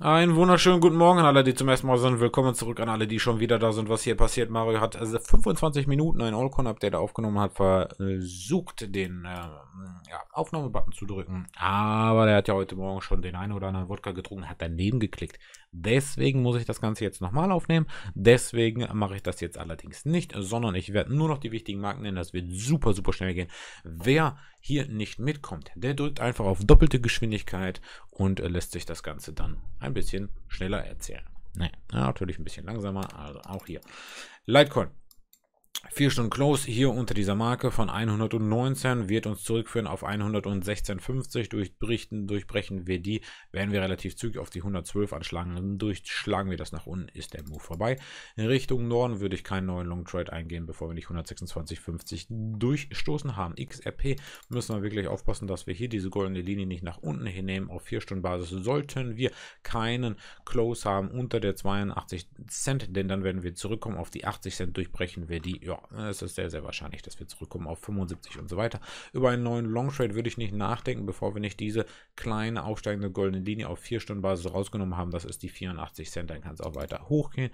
Einen wunderschönen guten Morgen an alle, die zum ersten Mal sind. Willkommen zurück an alle, die schon wieder da sind. Was hier passiert, Mario hat äh, also 25 Minuten ein Allcon-Update aufgenommen, hat versucht, den äh, ja, Aufnahmebutton zu drücken. Aber der hat ja heute Morgen schon den einen oder anderen Wodka getrunken, hat daneben geklickt. Deswegen muss ich das Ganze jetzt nochmal aufnehmen. Deswegen mache ich das jetzt allerdings nicht, sondern ich werde nur noch die wichtigen Marken nennen. Das wird super, super schnell gehen. Wer hier nicht mitkommt, der drückt einfach auf doppelte Geschwindigkeit und äh, lässt sich das Ganze dann ein bisschen schneller erzählen. Naja, natürlich ein bisschen langsamer, also auch hier. Litecoin. 4 Stunden Close hier unter dieser Marke von 119 wird uns zurückführen auf 116,50. Durchbrechen, durchbrechen wir die, werden wir relativ zügig auf die 112 anschlagen. Durchschlagen wir das nach unten, ist der Move vorbei. In Richtung Norden würde ich keinen neuen Long Trade eingehen, bevor wir nicht 126,50 durchstoßen haben. XRP müssen wir wirklich aufpassen, dass wir hier diese goldene Linie nicht nach unten hinnehmen. Auf 4 Stunden Basis sollten wir keinen Close haben unter der 82 Cent, denn dann werden wir zurückkommen auf die 80 Cent, durchbrechen wir die ja, es ist sehr, sehr wahrscheinlich, dass wir zurückkommen auf 75 und so weiter. Über einen neuen Long Trade würde ich nicht nachdenken, bevor wir nicht diese kleine aufsteigende goldene Linie auf 4 Stunden Basis rausgenommen haben. Das ist die 84 Cent, dann kann es auch weiter hochgehen.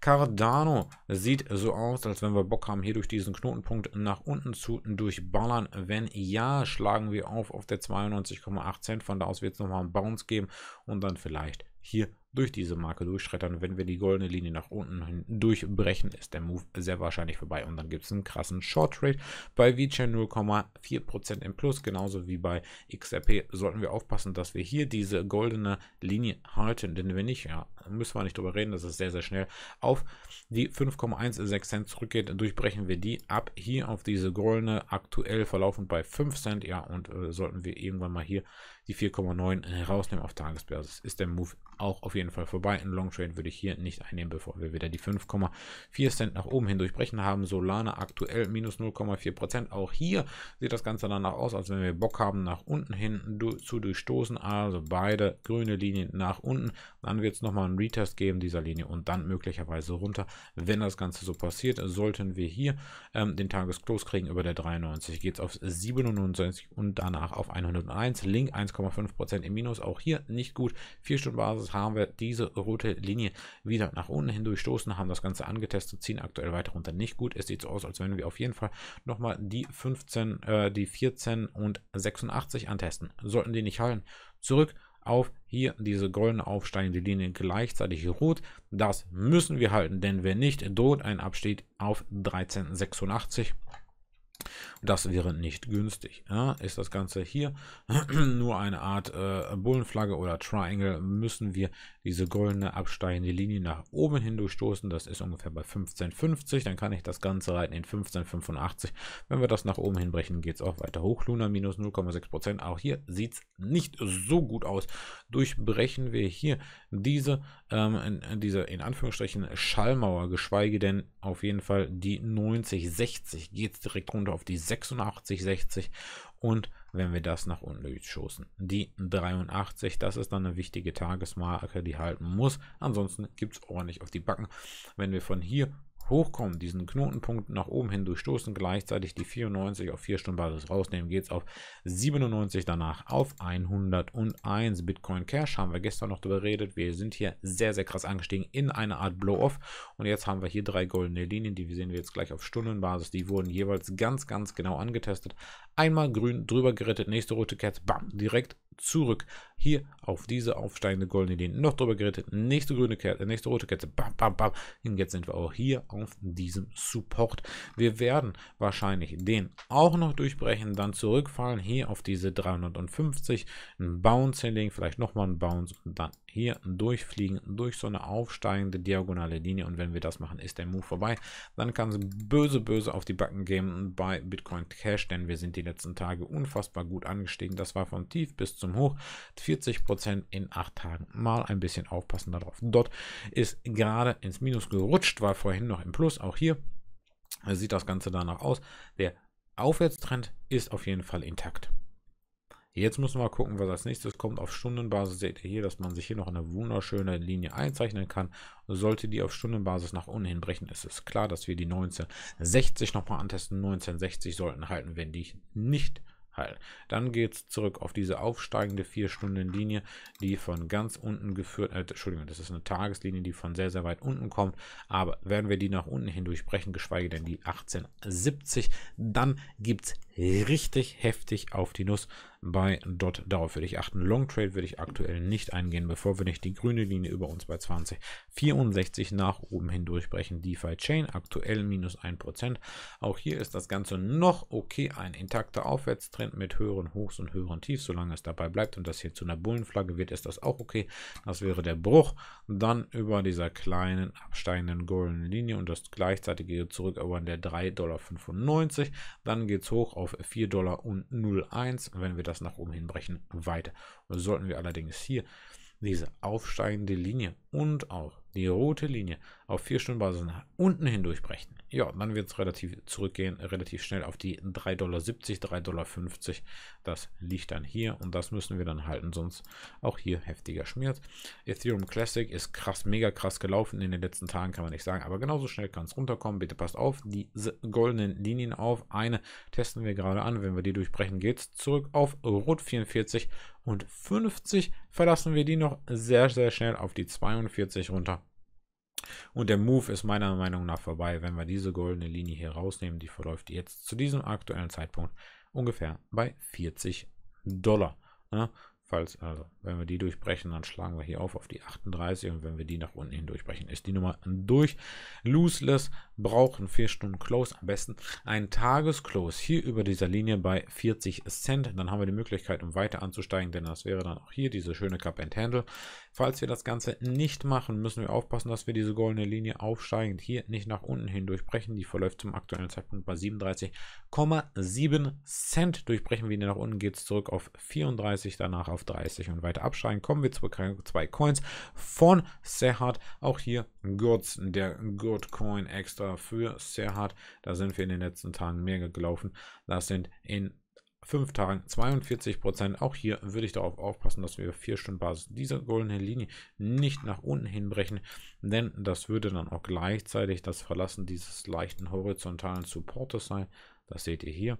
Cardano sieht so aus, als wenn wir Bock haben, hier durch diesen Knotenpunkt nach unten zu durchballern. Wenn ja, schlagen wir auf auf der 92,8 Cent. Von da aus wird es nochmal einen Bounce geben und dann vielleicht hier durch diese Marke durchschreddern. Wenn wir die goldene Linie nach unten hin durchbrechen, ist der Move sehr wahrscheinlich vorbei und dann gibt es einen krassen Short Trade. Bei VeChain 0,4% im Plus, genauso wie bei XRP, sollten wir aufpassen, dass wir hier diese goldene Linie halten, denn wenn nicht, ja, müssen wir nicht drüber reden, dass es sehr, sehr schnell auf die 5,16 Cent zurückgeht, durchbrechen wir die ab hier auf diese goldene, aktuell verlaufend bei 5 Cent, ja, und äh, sollten wir irgendwann mal hier die 4,9 herausnehmen auf Tagesbasis, ist der Move auch auf jeden Fall jeden Fall vorbei. Ein Long Trade würde ich hier nicht einnehmen, bevor wir wieder die 5,4 Cent nach oben hin durchbrechen haben. Solana aktuell minus 0,4 Prozent. Auch hier sieht das Ganze danach aus, als wenn wir Bock haben, nach unten hin zu durchstoßen. Also beide grüne Linien nach unten. Dann wird es nochmal einen Retest geben dieser Linie und dann möglicherweise runter. Wenn das Ganze so passiert, sollten wir hier ähm, den Tagesklos kriegen über der 93. Geht es auf 97 und danach auf 101. Link 1,5 Prozent im Minus. Auch hier nicht gut. 4 Stunden Basis haben wir diese rote Linie wieder nach unten hindurch stoßen, haben das Ganze angetestet, ziehen aktuell weiter runter. Nicht gut. Es sieht so aus, als wenn wir auf jeden Fall nochmal die 15, äh, die 14 und 86 antesten. Sollten die nicht halten, zurück auf hier diese goldene aufsteigende Linie gleichzeitig rot. Das müssen wir halten, denn wenn nicht, droht ein Abstieg auf 1386. Das wäre nicht günstig. Ja, ist das Ganze hier nur eine Art äh, Bullenflagge oder Triangle, müssen wir diese goldene absteigende Linie nach oben hindurchstoßen. Das ist ungefähr bei 15,50. Dann kann ich das Ganze reiten in 15,85. Wenn wir das nach oben hinbrechen, geht es auch weiter hoch. Luna minus 0,6%. Auch hier sieht es nicht so gut aus. Durchbrechen wir hier diese, ähm, diese in Anführungsstrichen Schallmauer, geschweige denn auf jeden Fall die 90, 60 geht es direkt runter runter auf die 86,60 und wenn wir das nach unten schoßen, die 83, das ist dann eine wichtige Tagesmarke, die halten muss. Ansonsten gibt es ordentlich auf die Backen. Wenn wir von hier hochkommen, diesen Knotenpunkt nach oben hin durchstoßen, gleichzeitig die 94 auf 4 Stunden Basis rausnehmen, geht es auf 97 danach auf 101 Bitcoin Cash. Haben wir gestern noch darüber geredet. Wir sind hier sehr, sehr krass angestiegen in eine Art Blow-Off. Und jetzt haben wir hier drei goldene Linien, die sehen wir jetzt gleich auf Stundenbasis. Die wurden jeweils ganz, ganz genau angetestet. Einmal grün drüber gerettet, nächste rote Kerze, bam, direkt zurück. Hier auf diese aufsteigende goldene Linie. Noch drüber gerettet. Nächste grüne Kette, äh, nächste rote Kette. Bam, bam, bam. Und jetzt sind wir auch hier auf diesem Support. Wir werden wahrscheinlich den auch noch durchbrechen, dann zurückfallen. Hier auf diese 350. Ein Bounce hinlegen, vielleicht nochmal ein Bounce und dann hier durchfliegen, durch so eine aufsteigende diagonale Linie. Und wenn wir das machen, ist der Move vorbei. Dann kann es böse, böse auf die Backen gehen bei Bitcoin Cash, denn wir sind die letzten Tage unfassbar gut angestiegen. Das war von tief bis zum Hoch. 40% Prozent in acht Tagen. Mal ein bisschen aufpassen darauf. Dort ist gerade ins Minus gerutscht, war vorhin noch im Plus. Auch hier sieht das Ganze danach aus. Der Aufwärtstrend ist auf jeden Fall intakt. Jetzt müssen wir gucken, was als nächstes kommt. Auf Stundenbasis seht ihr hier, dass man sich hier noch eine wunderschöne Linie einzeichnen kann. Sollte die auf Stundenbasis nach unten hinbrechen, ist es klar, dass wir die 1960 nochmal antesten. 1960 sollten halten, wenn die nicht halten. Dann geht es zurück auf diese aufsteigende 4-Stunden-Linie, die von ganz unten geführt, äh, Entschuldigung, das ist eine Tageslinie, die von sehr, sehr weit unten kommt. Aber werden wir die nach unten hindurch brechen, geschweige denn die 1870, dann gibt es richtig heftig auf die Nuss bei Dot. Darauf würde ich achten. Long Trade würde ich aktuell nicht eingehen, bevor wir nicht die grüne Linie über uns bei 2064 nach oben hin durchbrechen. DeFi Chain aktuell minus 1%. Auch hier ist das Ganze noch okay. Ein intakter Aufwärtstrend mit höheren Hochs und höheren Tiefs. Solange es dabei bleibt und das hier zu einer Bullenflagge wird, ist das auch okay. Das wäre der Bruch. Dann über dieser kleinen absteigenden goldenen Linie und das gleichzeitige zurück über der 3,95 Dollar. Dann geht es hoch auf auf 4 Dollar und 01, wenn wir das nach oben hinbrechen, weiter. Sollten wir allerdings hier diese aufsteigende Linie und auch die rote Linie auf 4 Stunden Basis nach unten hindurchbrechen, ja, dann wird es relativ zurückgehen, relativ schnell auf die 3,70 Dollar, 3,50 Dollar. Das liegt dann hier und das müssen wir dann halten, sonst auch hier heftiger Schmerz. Ethereum Classic ist krass, mega krass gelaufen in den letzten Tagen, kann man nicht sagen, aber genauso schnell kann es runterkommen. Bitte passt auf, diese goldenen Linien auf. Eine testen wir gerade an, wenn wir die durchbrechen, geht es zurück auf Rot 44 und 50 verlassen wir die noch sehr, sehr schnell auf die 200. 42 runter. Und der Move ist meiner Meinung nach vorbei, wenn wir diese goldene Linie hier rausnehmen. Die verläuft jetzt zu diesem aktuellen Zeitpunkt ungefähr bei 40 Dollar. Ne? ebenfalls. Also, wenn wir die durchbrechen, dann schlagen wir hier auf auf die 38 und wenn wir die nach unten hin durchbrechen, ist die Nummer durch. Loseless brauchen vier Stunden Close, am besten ein Tagesclose hier über dieser Linie bei 40 Cent. Dann haben wir die Möglichkeit, um weiter anzusteigen, denn das wäre dann auch hier diese schöne Cup and Handle. Falls wir das Ganze nicht machen, müssen wir aufpassen, dass wir diese goldene Linie aufsteigend hier nicht nach unten hin durchbrechen. Die verläuft zum aktuellen Zeitpunkt bei 37,7 Cent. Durchbrechen wir die nach unten, geht es zurück auf 34, danach auf 30 und weiter abschreien, Kommen wir zu zwei Coins von Serhat. Auch hier Gurz, der Good Coin extra für Serhat. Da sind wir in den letzten Tagen mehr gelaufen. Das sind in fünf Tagen 42 Prozent. Auch hier würde ich darauf aufpassen, dass wir vier Stunden Basis dieser goldenen Linie nicht nach unten hinbrechen, denn das würde dann auch gleichzeitig das Verlassen dieses leichten horizontalen Supportes sein. Das seht ihr hier.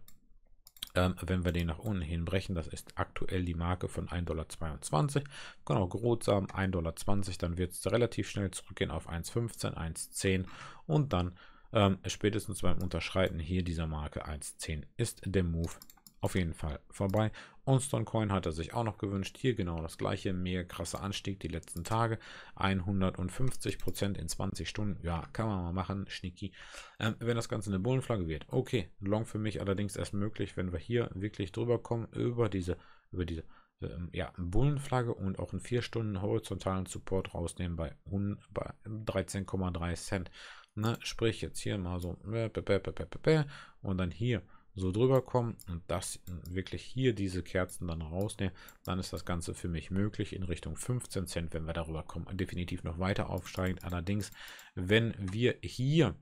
Ähm, wenn wir den nach unten hin brechen, das ist aktuell die Marke von 1,22 Dollar. Genau, Grotsamen 1,20 Dollar, dann wird es relativ schnell zurückgehen auf 1,15, 1,10 und dann ähm, spätestens beim Unterschreiten hier dieser Marke 1,10 ist der Move auf jeden Fall vorbei. Und Stonecoin hat er sich auch noch gewünscht. Hier genau das gleiche. Mega krasser Anstieg die letzten Tage. 150% Prozent in 20 Stunden. Ja, kann man mal machen. Schnicki. Ähm, wenn das Ganze eine Bullenflagge wird. Okay, Long für mich allerdings erst möglich, wenn wir hier wirklich drüber kommen. Über diese, über diese ähm, ja, Bullenflagge und auch einen 4 Stunden horizontalen Support rausnehmen bei, bei 13,3 Cent. Ne? Sprich jetzt hier mal so. Äh, und dann hier so drüber kommen und das wirklich hier diese Kerzen dann rausnehmen, dann ist das Ganze für mich möglich in Richtung 15 Cent, wenn wir darüber kommen. Definitiv noch weiter aufsteigend. Allerdings, wenn wir hier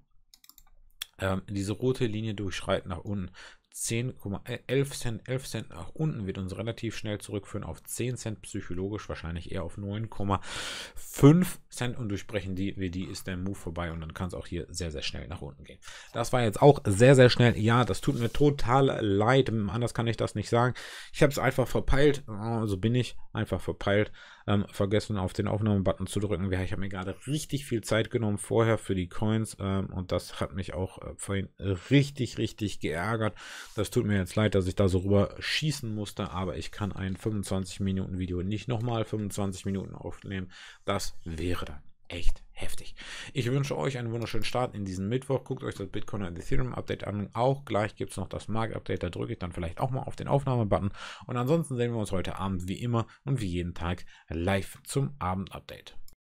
ähm, diese rote Linie durchschreiten nach unten, 11 äh, Cent, 11 Cent nach unten wird uns relativ schnell zurückführen auf 10 Cent, psychologisch wahrscheinlich eher auf 9,5 Cent und durchbrechen die wie die ist der Move vorbei und dann kann es auch hier sehr, sehr schnell nach unten gehen. Das war jetzt auch sehr, sehr schnell. Ja, das tut mir total leid, anders kann ich das nicht sagen. Ich habe es einfach verpeilt, so also bin ich, einfach verpeilt. Ähm, vergessen auf den Aufnahmebutton zu drücken. Ich habe mir gerade richtig viel Zeit genommen vorher für die Coins ähm, und das hat mich auch äh, vorhin richtig, richtig geärgert. Das tut mir jetzt leid, dass ich da so rüber schießen musste, aber ich kann ein 25 Minuten Video nicht nochmal 25 Minuten aufnehmen. Das wäre dann echt heftig. Ich wünsche euch einen wunderschönen Start in diesen Mittwoch. Guckt euch das Bitcoin und Ethereum Update an. Auch gleich gibt es noch das Markt Update. Da drücke ich dann vielleicht auch mal auf den Aufnahmebutton. Und ansonsten sehen wir uns heute Abend wie immer und wie jeden Tag live zum Abend Update.